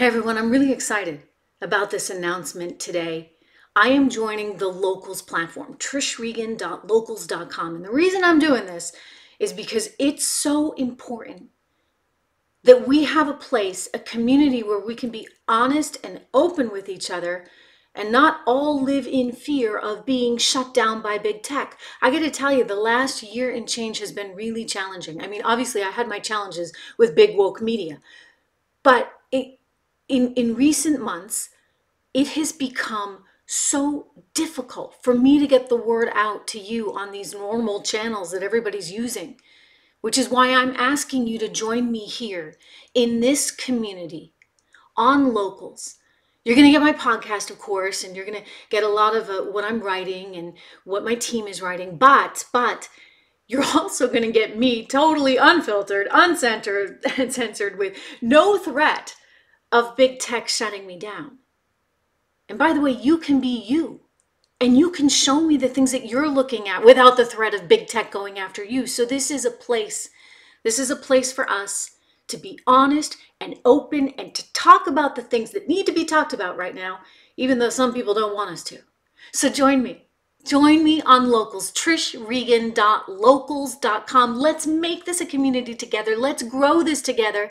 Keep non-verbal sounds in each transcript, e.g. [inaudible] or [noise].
Hey everyone, I'm really excited about this announcement today. I am joining the Locals platform, trishregan.locals.com. And the reason I'm doing this is because it's so important that we have a place, a community where we can be honest and open with each other and not all live in fear of being shut down by big tech. I got to tell you, the last year and change has been really challenging. I mean, obviously, I had my challenges with big woke media, but it in, in recent months, it has become so difficult for me to get the word out to you on these normal channels that everybody's using, which is why I'm asking you to join me here in this community on locals. You're going to get my podcast, of course, and you're going to get a lot of uh, what I'm writing and what my team is writing, but, but, you're [laughs] also going to get me totally unfiltered, [laughs] uncensored, and censored with no threat of big tech shutting me down. And by the way, you can be you. And you can show me the things that you're looking at without the threat of big tech going after you. So this is a place, this is a place for us to be honest and open and to talk about the things that need to be talked about right now, even though some people don't want us to. So join me Join me on Locals, trishregan.locals.com. Let's make this a community together. Let's grow this together.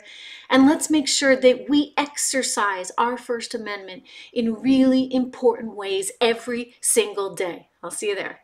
And let's make sure that we exercise our First Amendment in really important ways every single day. I'll see you there.